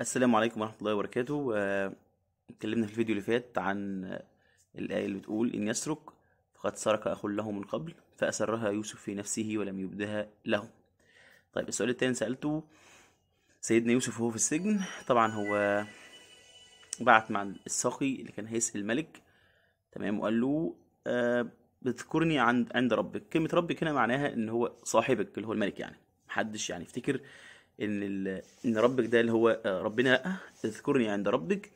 السلام عليكم ورحمة الله وبركاته آه، اتكلمنا في الفيديو اللي فات عن الآية اللي بتقول إن يسرق فقد سرق أخ له من قبل فأسرها يوسف في نفسه ولم يبدها له طيب السؤال التاني سألته سيدنا يوسف وهو في السجن طبعا هو بعت مع الساقي اللي كان هيس الملك تمام وقال له آه، بتذكرني عند عند ربك كلمة ربك هنا معناها إن هو صاحبك اللي هو الملك يعني محدش يعني يفتكر ان ان ربك ده اللي هو آه، ربنا آه، اذكرني عند ربك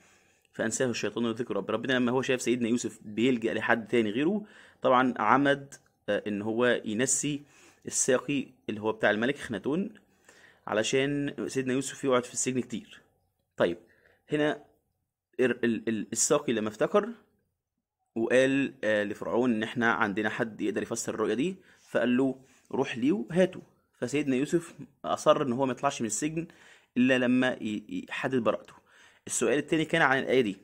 فانساه الشيطان ذكر رب ربنا لما هو شاف سيدنا يوسف بيلجا لحد تاني غيره طبعا عمد آه، ان هو ينسي الساقي اللي هو بتاع الملك خناتون علشان سيدنا يوسف يقعد في السجن كتير طيب هنا الساقي لما افتكر وقال لفرعون ان احنا عندنا حد يقدر يفسر الرؤيه دي فقال له روح ليه هاته فسيدنا يوسف أصر إن هو ما يطلعش من السجن إلا لما يحدد براءته السؤال التاني كان عن الآية دي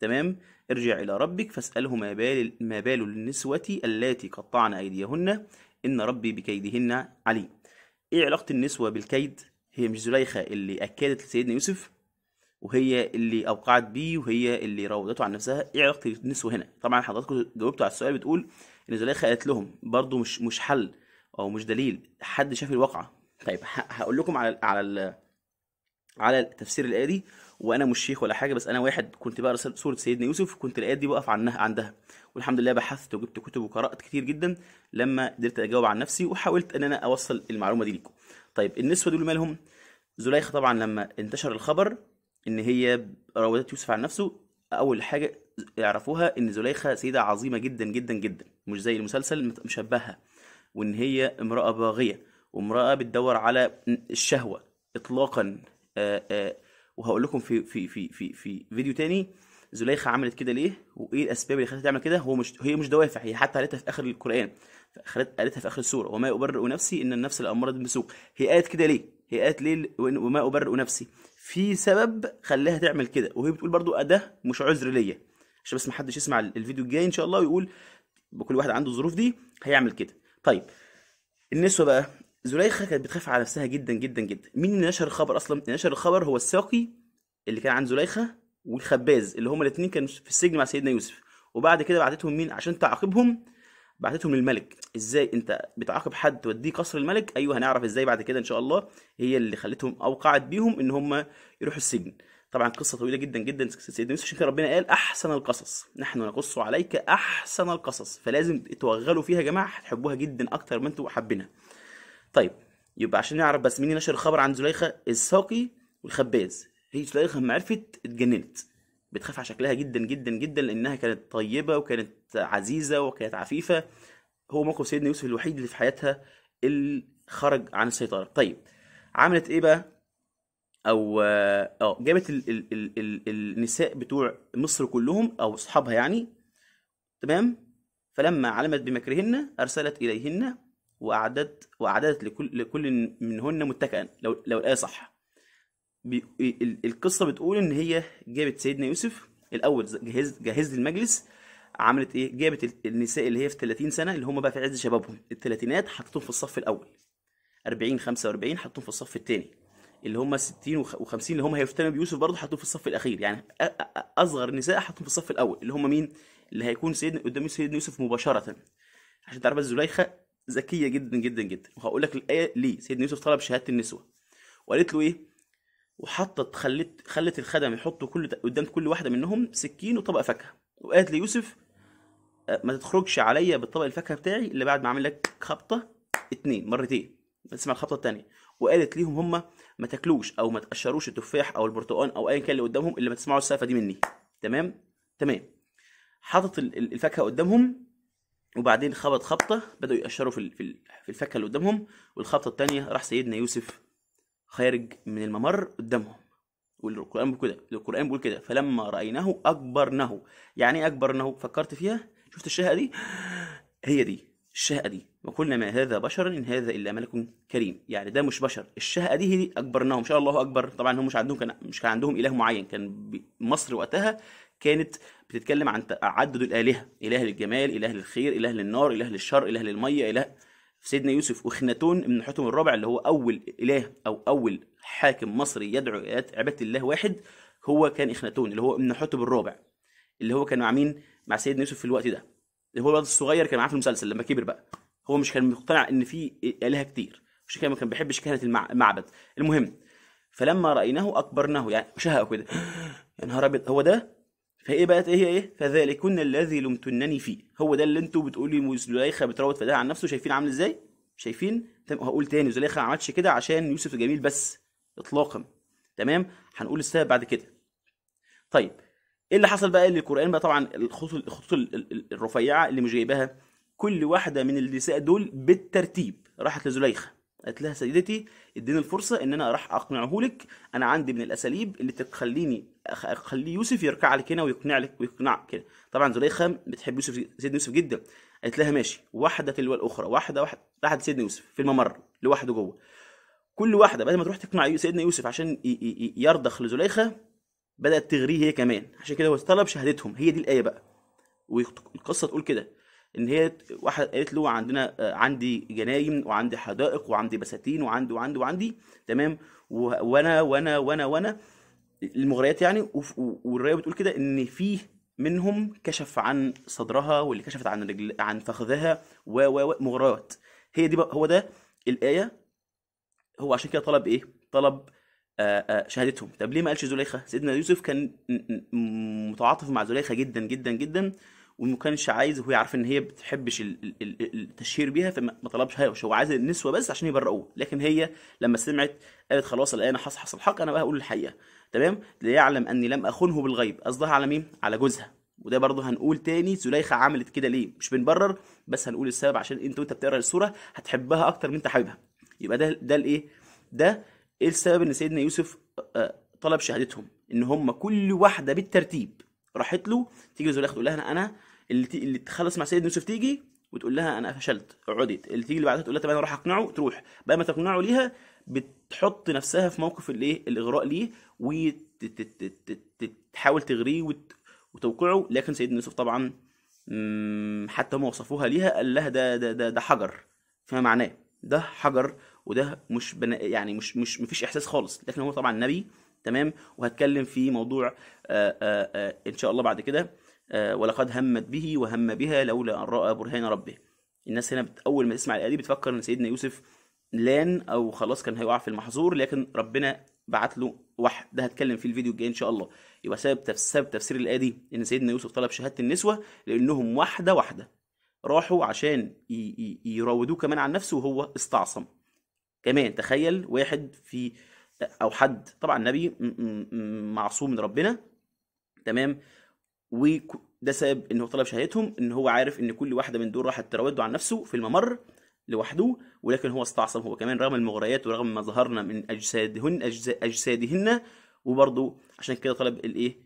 تمام ارجع إلى ربك فاسأله ما بال ما بال النسوة اللاتي قطعن أيديهن إن ربي بكيدهن عليم إيه علاقة النسوة بالكيد هي مش زليخة اللي أكدت لسيدنا يوسف وهي اللي أوقعت بيه وهي اللي راودته عن نفسها إيه علاقة النسوة هنا طبعا حضراتكم جاوبتوا على السؤال بتقول إن زليخة قالت لهم برضو مش مش حل او مش دليل حد شاف الواقعه طيب هقول لكم على على على تفسير الايه دي وانا مش شيخ ولا حاجه بس انا واحد كنت بقرا سوره سيدنا يوسف كنت الايه دي بقف عنها عندها والحمد لله بحثت وجبت كتب وقرات كتير جدا لما قدرت اجاوب عن نفسي وحاولت ان انا اوصل المعلومه دي ليكم طيب النسوه دول مالهم زليخه طبعا لما انتشر الخبر ان هي راودت يوسف عن نفسه اول حاجه يعرفوها ان زليخه سيده عظيمه جدا جدا جدا مش زي المسلسل مشبهها وان هي امراه باغيه وامراه بتدور على الشهوه اطلاقا آه، آه، وهقول لكم في في في في في فيديو تاني زليخه عملت كده ليه وايه الاسباب اللي خلتها تعمل كده هو مش هي مش دوافع هي حتى قالتها في اخر القران قالتها في اخر السوره وما ابرئ نفسي ان النفس الاماره بالسوء هي قالت كده ليه هي قالت ليه وما ابرئ نفسي في سبب خلاها تعمل كده وهي بتقول برضو ده مش عذر ليا عشان بس ما حدش يسمع الفيديو الجاي ان شاء الله ويقول كل واحد عنده الظروف دي هيعمل كده طيب النسوة بقى زليخة كانت بتخاف على نفسها جدا جدا جدا مين اللي نشر الخبر أصلا اللي نشر الخبر هو الساقي اللي كان عند زليخة والخباز اللي هما الاتنين كانوا في السجن مع سيدنا يوسف وبعد كده بعتتهم مين عشان تعاقبهم بعتتهم للملك ازاي انت بتعاقب حد توديه قصر الملك ايوه هنعرف ازاي بعد كده ان شاء الله هي اللي خلتهم اوقعت بيهم ان هم يروحوا السجن طبعا قصه طويله جدا جدا سيدنا يوسف عشان كده ربنا قال احسن القصص نحن نقص عليك احسن القصص فلازم توغلوا فيها يا جماعه هتحبوها جدا اكتر ما انتوا حابينها طيب يبقى عشان نعرف بس مين نشر الخبر عن زليخه الساقي والخباز هي زليخه لما عرفت اتجننت بتخاف على شكلها جدا جدا جدا لانها كانت طيبه وكانت عزيزه وكانت عفيفه هو موقف سيدنا يوسف الوحيد اللي في حياتها اللي خرج عن السيطره طيب عملت ايه بقى او اه جابت ال ال ال ال النساء بتوع مصر كلهم او اصحابها يعني تمام فلما علمت بمكرهن ارسلت اليهن واعدت واعدت لكل لكل منهن متكئا لو لو الايه صح القصه بتقول ان هي جابت سيدنا يوسف الاول جهز جهز المجلس عملت ايه جابت النساء اللي هي في 30 سنه اللي هم بقى في عز شبابهم الثلاثينات حطتهم في الصف الاول 40 45 حطتهم في الصف الثاني اللي هم 60 و50 اللي هم هيفتنوا بيوسف برضه حطوه في الصف الاخير يعني اصغر نساء حطوه في الصف الاول اللي هم مين اللي هيكون سيدنا قدام سيدنا يوسف مباشره عشان تعرف الزليخه ذكيه جدا جدا جدا وهقول لك الايه ليه سيدنا يوسف طلب شهاده النسوه وقالت له ايه وحطت خلت خلت الخدم يحطوا كل قدام كل واحده منهم سكين وطبق فاكهه وقالت ليوسف أه، ما تخرجش عليا بالطبق الفاكهه بتاعي الا بعد ما اعمل لك خبطه اتنين مرتين تسمع الخبطه الثانيه وقالت ليهم هم ما تاكلوش او ما تقشروش التفاح او البرتقال او ايا كان اللي قدامهم اللي ما تسمعوا السالفه دي مني تمام تمام حاطط الفاكهه قدامهم وبعدين خبط خبطه بداوا يقشروا في في الفاكهه اللي قدامهم والخبطه الثانيه راح سيدنا يوسف خارج من الممر قدامهم والقران بيقول كده القران بيقول كده فلما رايناه اكبرناه يعني ايه اكبرناه فكرت فيها شفت الشهقه دي هي دي الشهقه دي وكل ما هذا بشرا ان هذا الا ملك كريم يعني ده مش بشر الشهقه دي هي إن شاء الله اكبر طبعا هم مش عندهم كان مش كان عندهم اله معين كان مصر وقتها كانت بتتكلم عن تعدد الالهه اله للجمال اله للخير اله للنار اله للشر اله للميه اله سيدنا يوسف وخناتون من حتم الرابع اللي هو اول اله او اول حاكم مصري يدعو عباده الله واحد هو كان اخناتون اللي هو ابن حتم الرابع اللي هو كان مع مين مع سيدنا يوسف في الوقت ده اللي هو الواد الصغير كان معاه في المسلسل لما كبر بقى هو مش كان مقتنع ان في الهه كتير مش كان ما كان بيحبش كهنه المعبد المهم فلما رايناه اكبرناه يعني شهق كده يا نهار ابيض هو ده فايه بقت ايه ايه فذلكن الذي لمتنني فيه هو ده اللي انتوا بتقولوا زليخه بتروض فداها عن نفسه شايفين عامل ازاي شايفين هقول تاني زليخه ما عملتش كده عشان يوسف الجميل بس اطلاقا تمام هنقول السبب بعد كده طيب ايه اللي حصل بقى ان القران بقى طبعا الخطوط الرفيعه اللي مش جايباها كل واحده من النساء دول بالترتيب راحت لزليخه قالت لها سيدتي اديني الفرصه ان انا راح اقنعه لك انا عندي من الاساليب اللي تخليني اخلي يوسف يركع لك هنا ويقنع لك ويقنعك كده طبعا زليخه بتحب يوسف سيدنا يوسف جدا قالت لها ماشي واحده تلو الاخرى واحده واحده راحت سيدنا يوسف في الممر لوحده جوه كل واحده بدل ما تروح تقنع سيدنا يوسف عشان يرضخ لزليخه بدأت تغريه هي كمان عشان كده هو طلب شهادتهم هي دي الآية بقى والقصة تقول كده ان هي واحد قالت له عندنا آه، عندي جناين وعندي حدائق وعندي بساتين وعندي وعندي وعندي تمام وانا وانا وانا وانا المغريات يعني والروايه بتقول كده ان فيه منهم كشف عن صدرها واللي كشفت عن رجل عن فخذها و و مغريات هي دي بقى هو ده الايه هو عشان كده طلب ايه طلب آه، آه، شهادتهم طب ليه ما قالش زليخه سيدنا يوسف كان متعاطف مع زليخه جدا جدا جدا وما كانش عايز وهو عارف ان هي بتحبش التشهير بيها فما طلبش هو عايز النسوه بس عشان يبرئوه لكن هي لما سمعت قالت خلاص الان حصل حصل حق انا بقى هقول الحقيقه تمام ليعلم اني لم اخنه بالغيب قصدها على مين على جوزها وده برضه هنقول تاني زليخة عملت كده ليه مش بنبرر بس هنقول السبب عشان انت وانت بتقرا الصوره هتحبها اكتر من انت حاببها يبقى ده ده الايه ده ايه السبب ان سيدنا يوسف آه، آه، طلب شهادتهم ان هم كل واحده بالترتيب راحت له تيجي زليخه تقول لها انا اللي اللي تخلص مع سيدنا يوسف تيجي وتقول لها انا فشلت عدت اللي تيجي اللي بعدها تقول لها طب انا اروح اقنعه تروح بقى ما تقنعه ليها بتحط نفسها في موقف الايه الاغراء ليه وتحاول تغريه وتوقعه لكن سيدنا يوسف طبعا حتى ما وصفوها ليها قال لها ده ده ده, ده حجر فما معناه ده حجر وده مش بنا يعني مش مش مفيش احساس خالص لكن هو طبعا نبي تمام وهتكلم في موضوع آآ آآ ان شاء الله بعد كده ولقد همت به وهم بها لولا ان راى برهان ربه الناس هنا اول ما تسمع الايه دي بتفكر ان سيدنا يوسف لان او خلاص كان هيقع في المحظور لكن ربنا بعت له وحي ده هتكلم في الفيديو الجاي ان شاء الله يبقى سبب سبب تفسير الايه دي ان سيدنا يوسف طلب شهاده النسوه لانهم واحده واحده راحوا عشان يراودوه كمان عن نفسه وهو استعصم كمان تخيل واحد في او حد طبعا النبي معصوم من ربنا تمام وده سبب ان هو طلب شهادتهم ان هو عارف ان كل واحده من دول راحت تراود عن نفسه في الممر لوحده ولكن هو استعصم هو كمان رغم المغريات ورغم ما ظهرنا من اجسادهن اجسادهن وبرضه عشان كده طلب الايه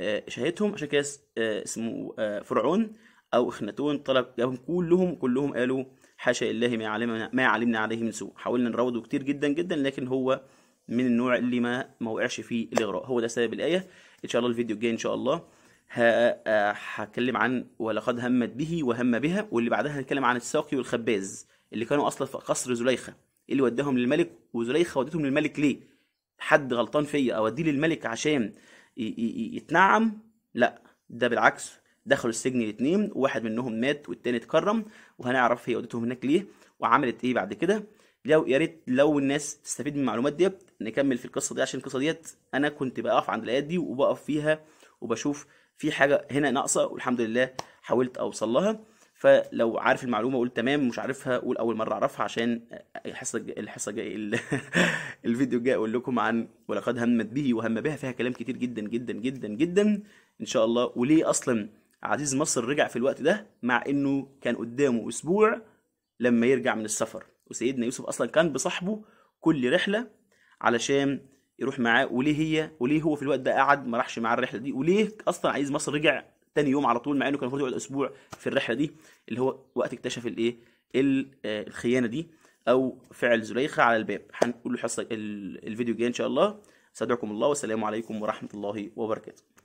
آه، شهادتهم عشان كده آه، اسمه آه، فرعون او اخناتون طلب جابهم كلهم كلهم قالوا حاشا الله ما علمنا ما علمنا عليه من سوء حاولنا نروضه كتير جدا جدا لكن هو من النوع اللي ما ما وقعش فيه الاغراء هو ده سبب الايه ان شاء الله الفيديو الجاي ان شاء الله آه، هتكلم عن ولقد همت به وهم بها واللي بعدها هنتكلم عن الساقي والخباز اللي كانوا اصلا في قصر زليخه اللي وداهم للملك وزليخه ودتهم للملك ليه حد غلطان فيا اوديه للملك عشان يتنعم لا ده بالعكس دخلوا السجن الاثنين واحد منهم مات والتاني اتكرم وهنعرف هي قضيتهم هناك ليه وعملت ايه بعد كده لو يا ريت لو الناس تستفيد من المعلومات ديت نكمل في القصه دي عشان القصه ديت انا كنت بقف عند الايات دي وبقف فيها وبشوف في حاجه هنا ناقصه والحمد لله حاولت اوصل لها فلو عارف المعلومه قول تمام مش عارفها قول اول مره اعرفها عشان الحصه الحصه جاي الفيديو الجاي اقول لكم عن ولقد همت به وهم بها فيها كلام كتير جدا جدا جدا جدا ان شاء الله وليه اصلا عزيز مصر رجع في الوقت ده مع انه كان قدامه اسبوع لما يرجع من السفر وسيدنا يوسف اصلا كان بصاحبه كل رحله علشان يروح معاه وليه هي وليه هو في الوقت ده قعد ما راحش معاه الرحله دي وليه اصلا عزيز مصر رجع تاني يوم على طول مع انه كان المفروض يقعد اسبوع في الرحله دي اللي هو وقت اكتشف الايه آه، الخيانه دي او فعل زليخه على الباب هنقول له الفيديو الجاي ان شاء الله استودعكم الله والسلام عليكم ورحمه الله وبركاته